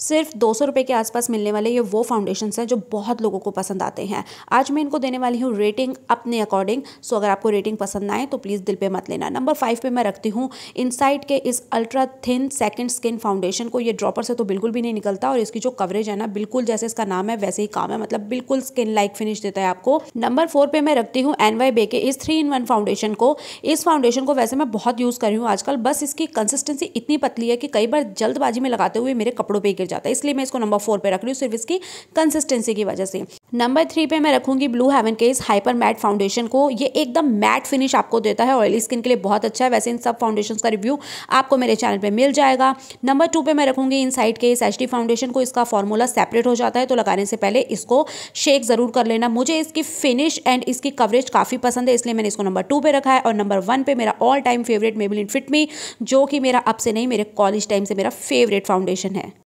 सिर्फ दो सौ रुपये के आसपास मिलने वाले ये वो फाउंडेशन हैं जो बहुत लोगों को पसंद आते हैं आज मैं इनको देने वाली हूँ रेटिंग अपने अकॉर्डिंग सो अगर आपको रेटिंग पसंद ना आए तो प्लीज़ दिल पे मत लेना नंबर फाइव पे मैं रखती हूँ इनसाइड के इस ultra thin second skin foundation को ये ड्रॉपर से तो बिल्कुल भी नहीं निकलता और इसकी जो कवरेज है ना बिल्कुल जैसे इसका नाम है वैसे ही काम है मतलब बिल्कुल स्किन लाइक फिनिश देता है आपको नंबर फोर पर मैं रखती हूँ एन वाई बे के इस थ्री इन वन फाउंडेशन को इस फाउंडेशन को वैसे मैं बहुत यूज़ कर रही हूँ आजकल बस इसकी कंसिस्टेंसी इतनी पतली है कि कई बार जल्दबाजी में लगाते हुए मेरे कपड़ों पर जाता है इसलिए मैं इसको नंबर फोर पे रख रही हूँ सिर्फ इसकी कंसिस्टेंसी की वजह से नंबर थ्री पे मैं रखूंगी ब्लू हेवन के इस हाइपर मैट फाउंडेशन को ये एकदम मैट फिनिश आपको देता है ऑयली स्किन के लिए बहुत अच्छा है वैसे इन सब फाउंडेशन का रिव्यू आपको मेरे चैनल पर मिल जाएगा नंबर टू पर मैं रखूंगी इन के इस एच फाउंडेशन को इसका फॉर्मूला सेपरेट हो जाता है तो लगाने से पहले इसको शेक ज़रूर कर लेना मुझे इसकी फिनिश एंड इसकी कवरेज काफ़ी पसंद है इसलिए मैंने इसको नंबर टू पर रखा है और नंबर वन पर मेरा all time favourite Maybelline fit me जो कि मेरा अब से नहीं मेरे कॉलेज टाइम से मेरा फेवरेट फाउंडेशन है